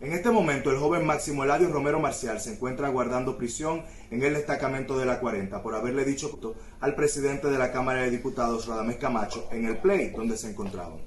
En este momento, el joven Máximo Eladio Romero Marcial se encuentra guardando prisión en el destacamento de la 40 por haberle dicho al presidente de la Cámara de Diputados, Radamés Camacho, en el play donde se encontraban.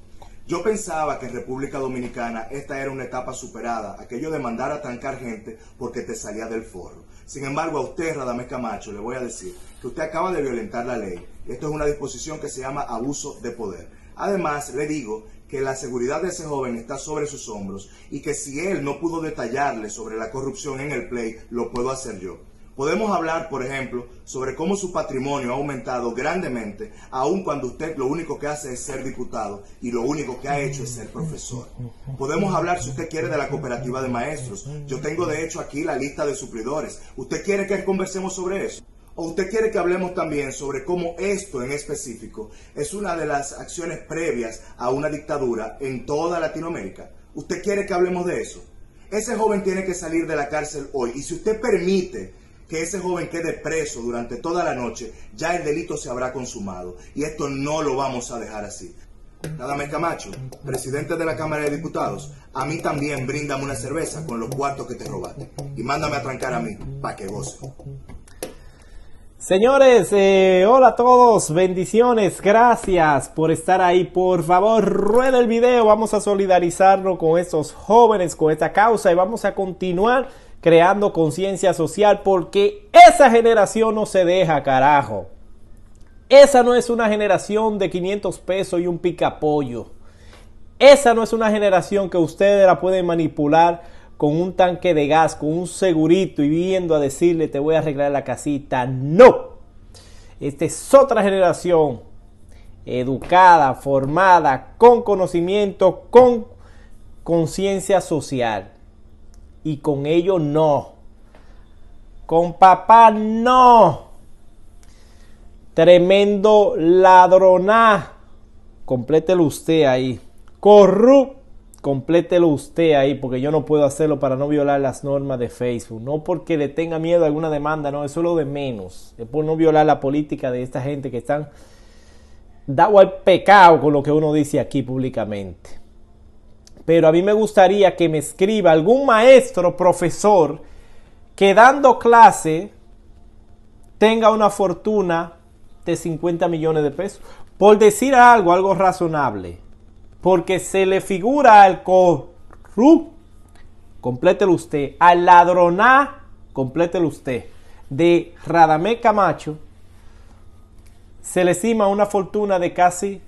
Yo pensaba que en República Dominicana esta era una etapa superada, aquello de mandar a trancar gente porque te salía del forro. Sin embargo, a usted, Radamés Camacho, le voy a decir que usted acaba de violentar la ley. Esto es una disposición que se llama abuso de poder. Además, le digo que la seguridad de ese joven está sobre sus hombros y que si él no pudo detallarle sobre la corrupción en el Play, lo puedo hacer yo. Podemos hablar, por ejemplo, sobre cómo su patrimonio ha aumentado grandemente, aun cuando usted lo único que hace es ser diputado y lo único que ha hecho es ser profesor. Podemos hablar, si usted quiere, de la cooperativa de maestros. Yo tengo, de hecho, aquí la lista de suplidores. ¿Usted quiere que conversemos sobre eso? ¿O usted quiere que hablemos también sobre cómo esto en específico es una de las acciones previas a una dictadura en toda Latinoamérica? ¿Usted quiere que hablemos de eso? Ese joven tiene que salir de la cárcel hoy y si usted permite que ese joven quede preso durante toda la noche, ya el delito se habrá consumado y esto no lo vamos a dejar así. nadame Camacho, presidente de la Cámara de Diputados, a mí también bríndame una cerveza con los cuartos que te robaste y mándame a trancar a mí, para que goce. Señores, eh, hola a todos, bendiciones, gracias por estar ahí. Por favor, rueda el video, vamos a solidarizarnos con estos jóvenes, con esta causa y vamos a continuar creando conciencia social porque esa generación no se deja, carajo. Esa no es una generación de 500 pesos y un picapollo. Esa no es una generación que ustedes la pueden manipular con un tanque de gas, con un segurito y viendo a decirle te voy a arreglar la casita. No. Esta es otra generación educada, formada, con conocimiento, con conciencia social. Y con ello no. Con papá no. Tremendo ladroná. Complételo usted ahí. Corrupto complételo usted ahí, porque yo no puedo hacerlo para no violar las normas de Facebook. No porque le tenga miedo a alguna demanda, no, eso es lo de menos. Es por no violar la política de esta gente que están dando al pecado con lo que uno dice aquí públicamente. Pero a mí me gustaría que me escriba algún maestro, profesor, que dando clase tenga una fortuna de 50 millones de pesos. Por decir algo, algo razonable porque se le figura al corrupto, complételo usted, al ladroná, complételo usted, de Radamé Camacho, se le estima una fortuna de casi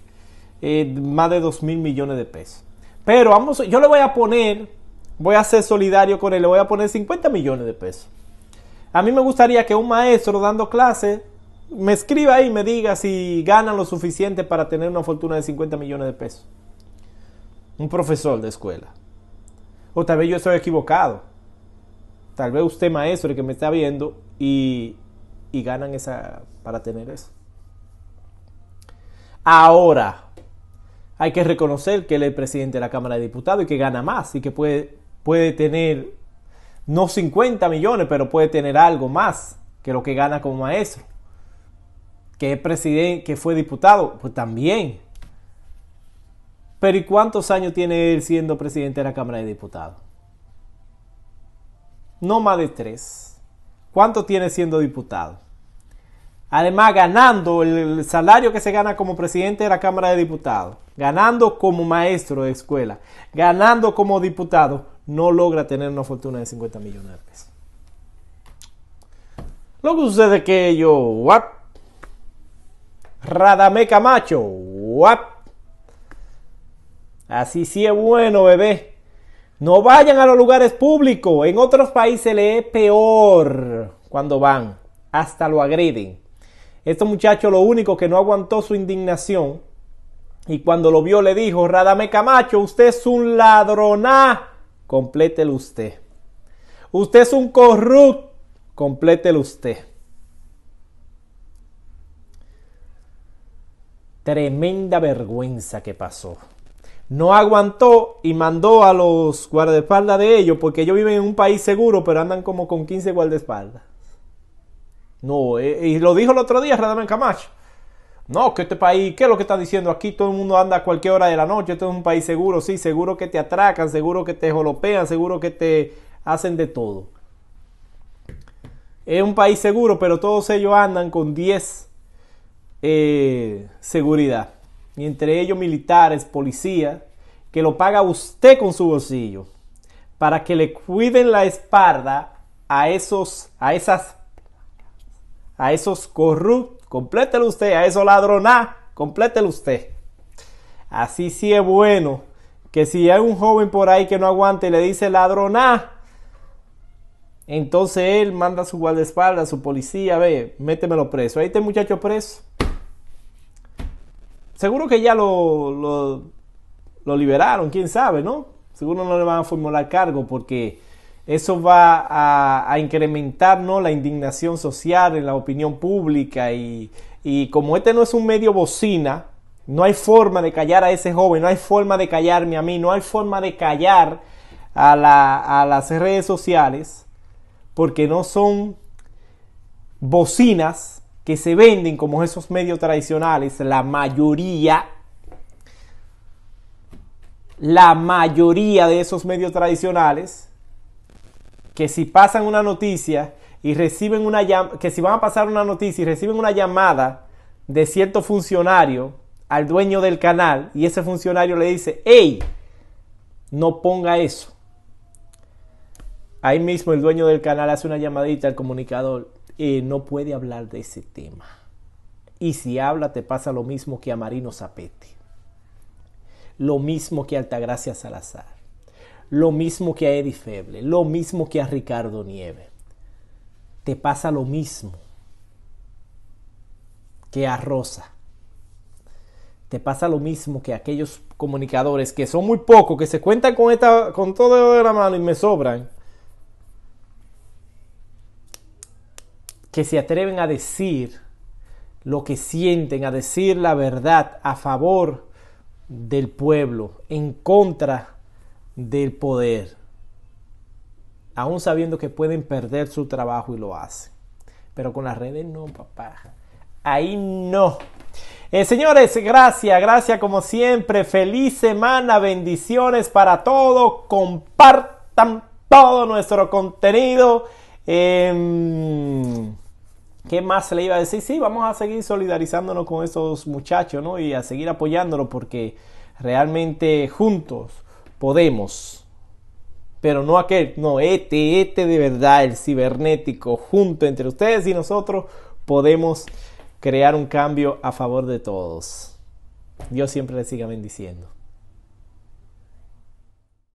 eh, más de 2 mil millones de pesos. Pero vamos, yo le voy a poner, voy a ser solidario con él, le voy a poner 50 millones de pesos. A mí me gustaría que un maestro dando clase me escriba y me diga si gana lo suficiente para tener una fortuna de 50 millones de pesos un profesor de escuela. O tal vez yo estoy equivocado. Tal vez usted, maestro, el que me está viendo, y, y ganan esa para tener eso. Ahora, hay que reconocer que él es el presidente de la Cámara de Diputados y que gana más y que puede, puede tener no 50 millones, pero puede tener algo más que lo que gana como maestro. Que es presidente, que fue diputado, pues también. Pero ¿y cuántos años tiene él siendo presidente de la Cámara de Diputados? No más de tres. ¿Cuánto tiene siendo diputado? Además, ganando el salario que se gana como presidente de la Cámara de Diputados, ganando como maestro de escuela, ganando como diputado, no logra tener una fortuna de 50 millones de pesos. Lo sucede que yo, what? Radame Camacho, what? Así sí es bueno, bebé. No vayan a los lugares públicos. En otros países le es peor cuando van. Hasta lo agreden. Este muchacho lo único que no aguantó su indignación y cuando lo vio le dijo, Radame Camacho, usted es un ladroná. Complételo usted. Usted es un corrupto. Complételo usted. Tremenda vergüenza que pasó no aguantó y mandó a los guardaespaldas de ellos, porque ellos viven en un país seguro, pero andan como con 15 guardaespaldas. No, eh, y lo dijo el otro día Radamán Camacho. No, que este país, ¿qué es lo que están diciendo? Aquí todo el mundo anda a cualquier hora de la noche, este es un país seguro, sí, seguro que te atracan, seguro que te jolopean, seguro que te hacen de todo. Es un país seguro, pero todos ellos andan con 10 eh, seguridad y entre ellos militares, policías, que lo paga usted con su bolsillo, para que le cuiden la espalda a esos, a esas, a esos corruptos. Complételo usted, a esos ladroná, complételo usted. Así sí es bueno que si hay un joven por ahí que no aguante y le dice ladroná, entonces él manda a su guardaespaldas, a su policía, ve, métemelo preso. Ahí está el muchacho preso. Seguro que ya lo, liberaron, quién sabe, ¿no? Seguro no le van a formular cargo porque eso va a, incrementar ¿no? la indignación social en la opinión pública y, como este no es un medio bocina, no hay forma de callar a ese joven, no hay forma de callarme a mí, no hay forma de callar a, a las redes sociales porque no son bocinas que se venden como esos medios tradicionales, la mayoría, la mayoría de esos medios tradicionales, que si pasan una noticia y reciben una que si van a pasar una noticia y reciben una llamada de cierto funcionario al dueño del canal y ese funcionario le dice, hey, no ponga eso. Ahí mismo el dueño del canal hace una llamadita al comunicador no puede hablar de ese tema. Y si habla, te pasa lo mismo que a Marino Zapete, lo mismo que a Altagracia Salazar, lo mismo que a Eddie Feble, lo mismo que a Ricardo Nieve. Te pasa lo mismo que a Rosa. Te pasa lo mismo que a aquellos comunicadores que son muy pocos, que se cuentan con, esta, con todo de la mano y me sobran que se atreven a decir lo que sienten, a decir la verdad a favor del pueblo, en contra del poder, aún sabiendo que pueden perder su trabajo y lo hacen. Pero con las redes no, papá. Ahí no. Eh, señores, gracias, gracias como siempre. Feliz semana, bendiciones para todos. Compartan todo nuestro contenido. Em, ¿Qué más le iba a decir? Sí, vamos a seguir solidarizándonos con esos muchachos, ¿no? Y a seguir apoyándolos porque realmente juntos podemos. Pero no aquel, no, este, este de verdad, el cibernético, junto entre ustedes y nosotros podemos crear un cambio a favor de todos. Dios siempre les siga bendiciendo.